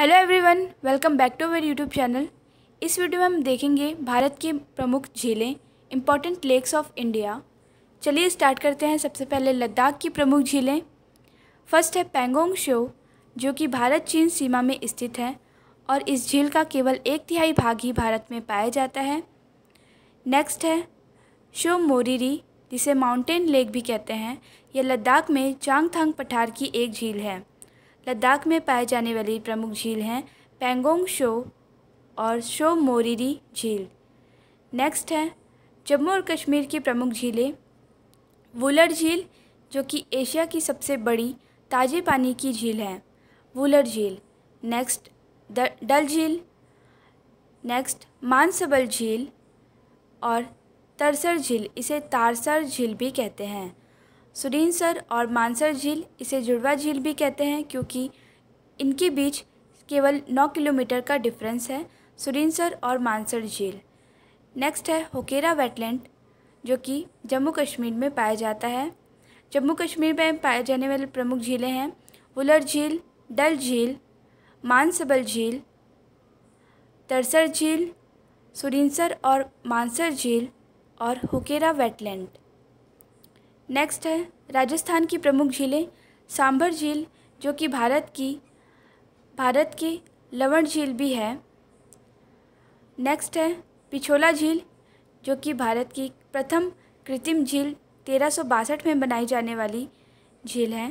hello everyone welcome back to our YouTube channel इस video में हम देखेंगे भारत की प्रमुख झीलें इम्पॉर्टेंट लेक्स ऑफ इंडिया चलिए स्टार्ट करते हैं सबसे पहले लद्दाख की प्रमुख झीलें फर्स्ट है पेंगोंग शो जो कि भारत चीन सीमा में स्थित है और इस झील का केवल एक तिहाई भाग ही भारत में पाया जाता है नेक्स्ट है शो मोरीरी जिसे माउंटेन लेक भी कहते हैं यह लद्दाख में चांगथांग पठार की एक झील है लद्दाख में पाए जाने वाली प्रमुख झील हैं पेंगोंग शो और शो मोरीरी झील नेक्स्ट है जम्मू और कश्मीर की प्रमुख झीलें वुलर झील जो कि एशिया की सबसे बड़ी ताजे पानी की झील है वुलर झील नेक्स्ट डल झील नेक्स्ट मानसबल झील और तरसर झील इसे तारसर झील भी कहते हैं सुरिनसर और मानसर झील इसे जुड़वा झील भी कहते हैं क्योंकि इनके बीच केवल नौ किलोमीटर का डिफरेंस है सुरिनसर और मानसर झील नेक्स्ट है होकेरा वेटलैंड जो कि जम्मू कश्मीर में पाया जाता है जम्मू कश्मीर में पाए जाने वाले प्रमुख झीलें हैं वुलर झील डल झील मानसबल झील तरसर झील सुरिनसर और मानसर झील और हुकेरा वेटलैंड नेक्स्ट है राजस्थान की प्रमुख झीलें सांभर झील जो कि भारत की भारत की लवण झील भी है नेक्स्ट है पिछोला झील जो कि भारत की प्रथम कृत्रिम झील तेरह में बनाई जाने वाली झील है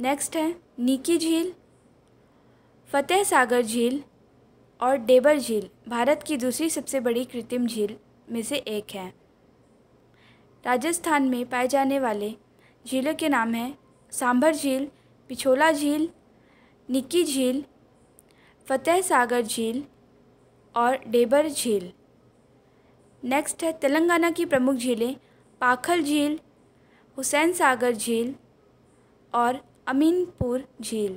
नेक्स्ट है नीकी झील फतेह सागर झील और डेबर झील भारत की दूसरी सबसे बड़ी कृत्रिम झील में से एक है राजस्थान में पाए जाने वाले झीलों के नाम हैं सांभर झील पिछोला झील निक्की झील फतेह सागर झील और डेबर झील नेक्स्ट है तेलंगाना की प्रमुख झीलें पाखल झील हुसैन सागर झील और अमीनपुर झील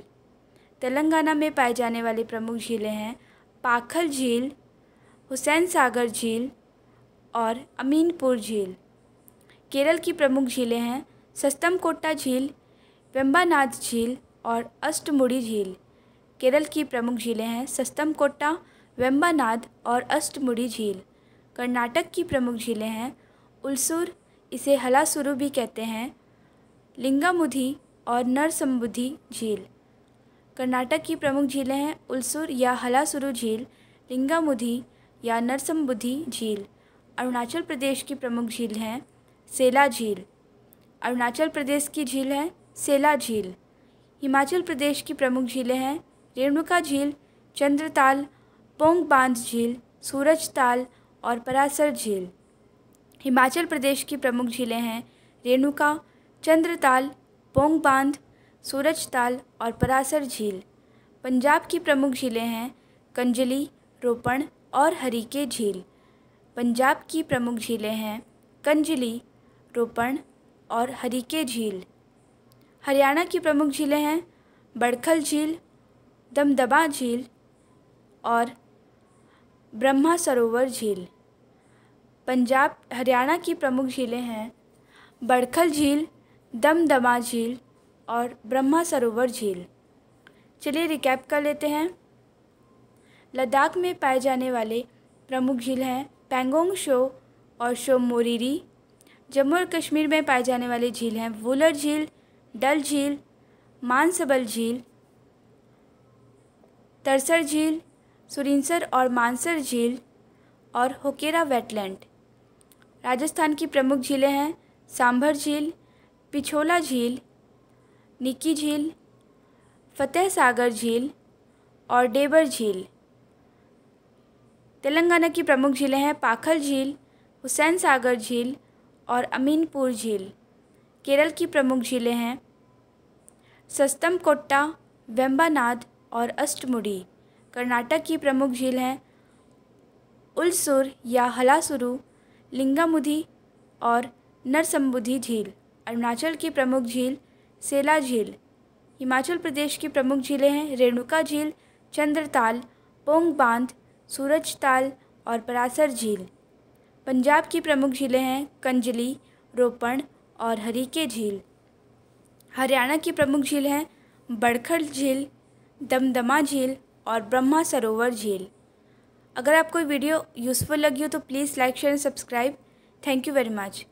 तेलंगाना में पाए जाने वाले प्रमुख झीलें हैं पाखल झील हुसैन सागर झील और अमीनपुर झील केरल की प्रमुख झीलें हैं कोटा झील वेम्बानाथ झील और अष्टमुड़ी झील केरल की प्रमुख झीलें हैं कोटा वेम्बानाद और अष्टमुड़ी झील कर्नाटक की प्रमुख झीलें हैं उलसुर इसे हलासुरु भी कहते हैं लिंगामुधी और नरसम्बुद्धि झील कर्नाटक की प्रमुख झीलें हैं उलसुर या हलासुरु झील लिंगामुधि या नरसम्बुद्धि झील अरुणाचल प्रदेश की प्रमुख झील हैं सेला झील अरुणाचल प्रदेश की झील है सेला झील हिमाचल प्रदेश की प्रमुख झीलें हैं रेणुका झील चंद्रताल पोंग बांध झील सूरज ताल और परासर झील हिमाचल प्रदेश की प्रमुख झीलें हैं रेणुका चंद्रताल पोंग बांध सूरज ताल और परासर झील पंजाब की प्रमुख झीलें हैं कंजली रोपण और हरीके झील पंजाब की प्रमुख झीलें हैं कंजली रोपण और हरीके झील हरियाणा की प्रमुख झीलें हैं बड़खल झील दमदबा झील और ब्रह्मा सरोवर झील पंजाब हरियाणा की प्रमुख झीलें हैं बड़खल झील दमदमा झील और ब्रह्मा सरोवर झील चलिए रिकैप कर लेते हैं लद्दाख में पाए जाने वाले प्रमुख झील हैं पेंगोंग शो और शो मोरीरी जम्मू और कश्मीर में पाए जाने वाले झील हैं वुलर झील डल झील मानसबल झील तरसर झील सुरिनसर और मानसर झील और होकेरा वेटलैंड राजस्थान की प्रमुख झीलें हैं सांभर झील पिछोला झील निक्की झील फतेह सागर झील और डेबर झील तेलंगाना की प्रमुख झीलें हैं पाखल झील हुसैन सागर झील और अमीनपुर झील केरल की प्रमुख झीलें हैं सस्तम कोट्टा वेम्बानाद और अष्टमुडी कर्नाटक की प्रमुख झील हैं उलसुर या हलासुरु लिंगामुधी और नरसम्बुधि झील अरुणाचल की प्रमुख झील सेला झील हिमाचल प्रदेश की प्रमुख झीलें हैं रेणुका झील चंद्रताल पोंग बांध सूरज ताल और परासर झील पंजाब की प्रमुख झीलें हैं कंजली रोपण और हरीके झील हरियाणा की प्रमुख झील हैं बड़खल झील दमदमा झील और ब्रह्मा सरोवर झील अगर आपको वीडियो यूज़फुल लगी हो तो please like share and subscribe thank you very much